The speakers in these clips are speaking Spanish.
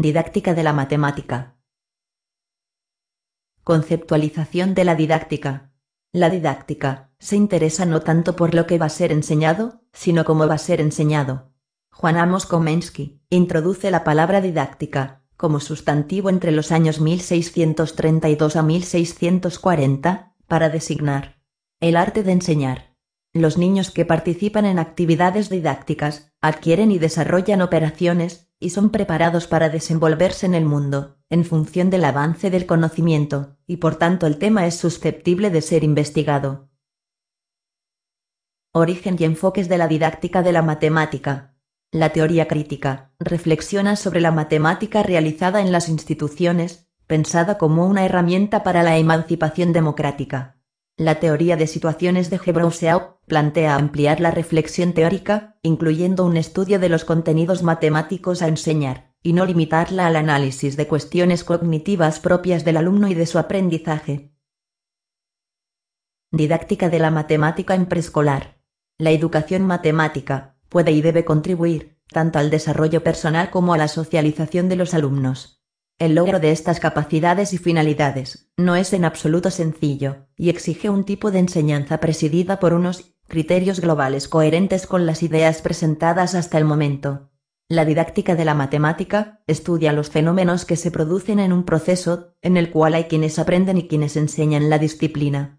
Didáctica de la matemática. Conceptualización de la didáctica. La didáctica se interesa no tanto por lo que va a ser enseñado, sino cómo va a ser enseñado. Juan Amos Komensky introduce la palabra didáctica como sustantivo entre los años 1632 a 1640 para designar el arte de enseñar. Los niños que participan en actividades didácticas adquieren y desarrollan operaciones, y son preparados para desenvolverse en el mundo, en función del avance del conocimiento, y por tanto el tema es susceptible de ser investigado. Origen y enfoques de la didáctica de la matemática. La teoría crítica reflexiona sobre la matemática realizada en las instituciones, pensada como una herramienta para la emancipación democrática. La teoría de situaciones de Gebroseau, plantea ampliar la reflexión teórica, incluyendo un estudio de los contenidos matemáticos a enseñar, y no limitarla al análisis de cuestiones cognitivas propias del alumno y de su aprendizaje. Didáctica de la matemática en preescolar. La educación matemática puede y debe contribuir, tanto al desarrollo personal como a la socialización de los alumnos. El logro de estas capacidades y finalidades no es en absoluto sencillo, y exige un tipo de enseñanza presidida por unos criterios globales coherentes con las ideas presentadas hasta el momento. La didáctica de la matemática estudia los fenómenos que se producen en un proceso, en el cual hay quienes aprenden y quienes enseñan la disciplina.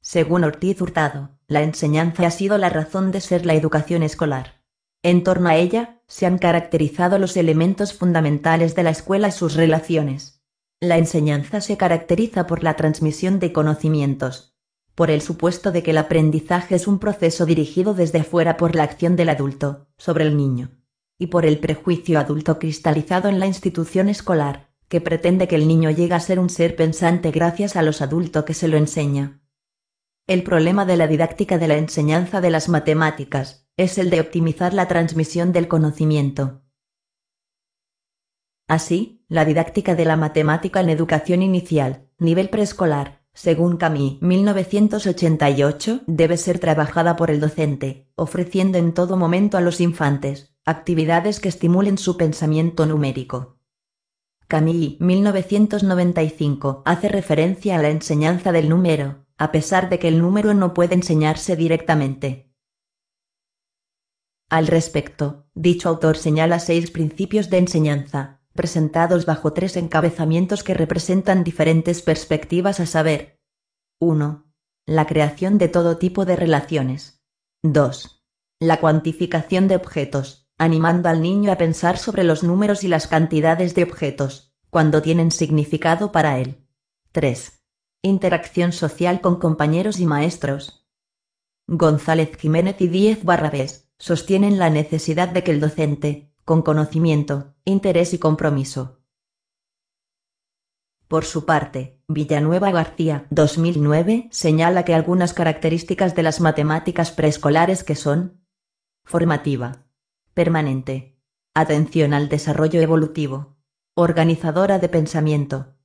Según Ortiz Hurtado, la enseñanza ha sido la razón de ser la educación escolar. En torno a ella, se han caracterizado los elementos fundamentales de la escuela y sus relaciones. La enseñanza se caracteriza por la transmisión de conocimientos, por el supuesto de que el aprendizaje es un proceso dirigido desde fuera por la acción del adulto, sobre el niño, y por el prejuicio adulto cristalizado en la institución escolar, que pretende que el niño llega a ser un ser pensante gracias a los adultos que se lo enseña. El problema de la didáctica de la enseñanza de las matemáticas, es el de optimizar la transmisión del conocimiento. Así, la didáctica de la matemática en educación inicial, nivel preescolar, según Camille 1988, debe ser trabajada por el docente, ofreciendo en todo momento a los infantes actividades que estimulen su pensamiento numérico. Camille 1995 hace referencia a la enseñanza del número, a pesar de que el número no puede enseñarse directamente. Al respecto, dicho autor señala seis principios de enseñanza, presentados bajo tres encabezamientos que representan diferentes perspectivas a saber. 1. La creación de todo tipo de relaciones. 2. La cuantificación de objetos, animando al niño a pensar sobre los números y las cantidades de objetos, cuando tienen significado para él. 3. Interacción social con compañeros y maestros. González Jiménez y 10 Barrabés sostienen la necesidad de que el docente, con conocimiento, interés y compromiso. Por su parte, Villanueva García, 2009, señala que algunas características de las matemáticas preescolares que son formativa, permanente, atención al desarrollo evolutivo, organizadora de pensamiento,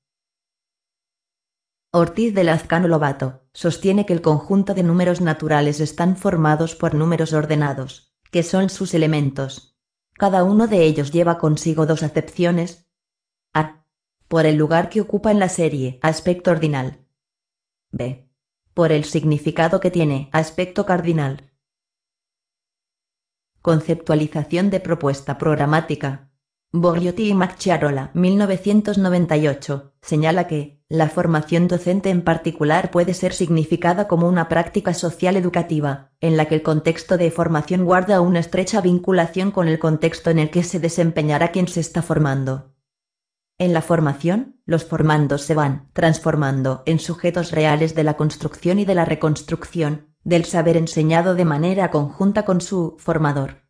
Ortiz de Lazcano Lobato sostiene que el conjunto de números naturales están formados por números ordenados, que son sus elementos. Cada uno de ellos lleva consigo dos acepciones. A. Por el lugar que ocupa en la serie, aspecto ordinal. B. Por el significado que tiene, aspecto cardinal. Conceptualización de propuesta programática. Borgiotti y Macchiarola, 1998, señala que la formación docente en particular puede ser significada como una práctica social educativa, en la que el contexto de formación guarda una estrecha vinculación con el contexto en el que se desempeñará quien se está formando. En la formación, los formandos se van transformando en sujetos reales de la construcción y de la reconstrucción, del saber enseñado de manera conjunta con su formador.